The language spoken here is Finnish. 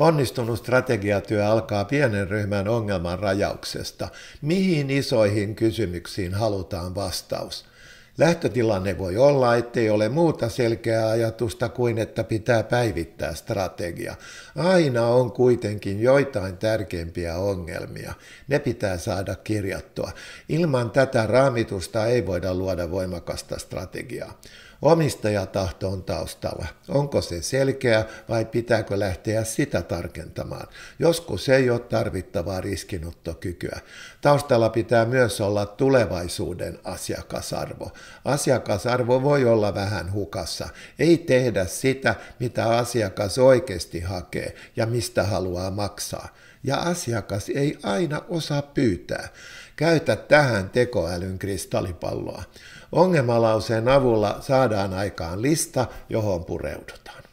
Onnistunut strategiatyö alkaa pienen ryhmän ongelman rajauksesta. Mihin isoihin kysymyksiin halutaan vastaus? Lähtötilanne voi olla, ettei ole muuta selkeää ajatusta kuin, että pitää päivittää strategia. Aina on kuitenkin joitain tärkeimpiä ongelmia. Ne pitää saada kirjattua. Ilman tätä raamitusta ei voida luoda voimakasta strategiaa. Omistajatahto on taustalla. Onko se selkeä vai pitääkö lähteä sitä tarkentamaan? Joskus ei ole tarvittavaa riskinottokykyä. Taustalla pitää myös olla tulevaisuuden asiakasarvo asiakasarvo voi olla vähän hukassa. Ei tehdä sitä, mitä asiakas oikeasti hakee ja mistä haluaa maksaa. Ja asiakas ei aina osaa pyytää. Käytä tähän tekoälyn kristallipalloa. Ongelmalauseen avulla saadaan aikaan lista, johon pureudutaan.